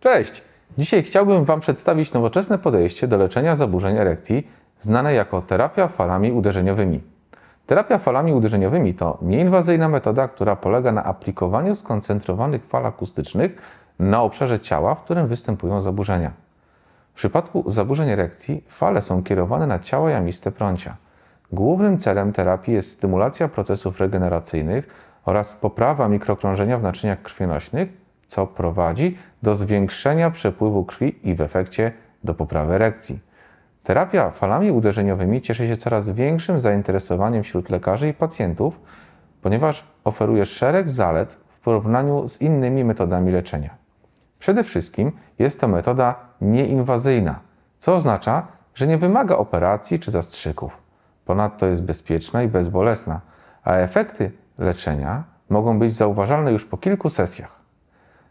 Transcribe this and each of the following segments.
Cześć! Dzisiaj chciałbym Wam przedstawić nowoczesne podejście do leczenia zaburzeń erekcji, znane jako terapia falami uderzeniowymi. Terapia falami uderzeniowymi to nieinwazyjna metoda, która polega na aplikowaniu skoncentrowanych fal akustycznych na obszarze ciała, w którym występują zaburzenia. W przypadku zaburzeń erekcji fale są kierowane na ciało jamiste prącia. Głównym celem terapii jest stymulacja procesów regeneracyjnych oraz poprawa mikrokrążenia w naczyniach krwionośnych co prowadzi do zwiększenia przepływu krwi i w efekcie do poprawy erekcji. Terapia falami uderzeniowymi cieszy się coraz większym zainteresowaniem wśród lekarzy i pacjentów, ponieważ oferuje szereg zalet w porównaniu z innymi metodami leczenia. Przede wszystkim jest to metoda nieinwazyjna, co oznacza, że nie wymaga operacji czy zastrzyków. Ponadto jest bezpieczna i bezbolesna, a efekty leczenia mogą być zauważalne już po kilku sesjach.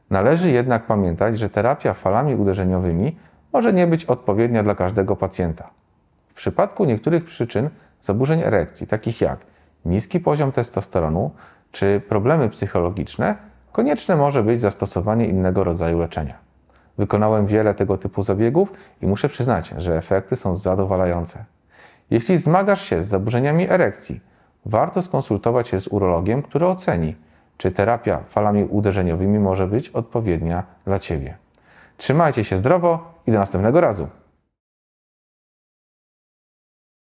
Należy jednak pamiętać, że terapia falami uderzeniowymi może nie być odpowiednia dla każdego pacjenta. W przypadku niektórych przyczyn zaburzeń erekcji, takich jak niski poziom testosteronu czy problemy psychologiczne, konieczne może być zastosowanie innego rodzaju leczenia. Wykonałem wiele tego typu zabiegów i muszę przyznać, że efekty są zadowalające. Jeśli zmagasz się z zaburzeniami erekcji, warto skonsultować się z urologiem, który oceni, czy terapia falami uderzeniowymi może być odpowiednia dla Ciebie. Trzymajcie się zdrowo i do następnego razu.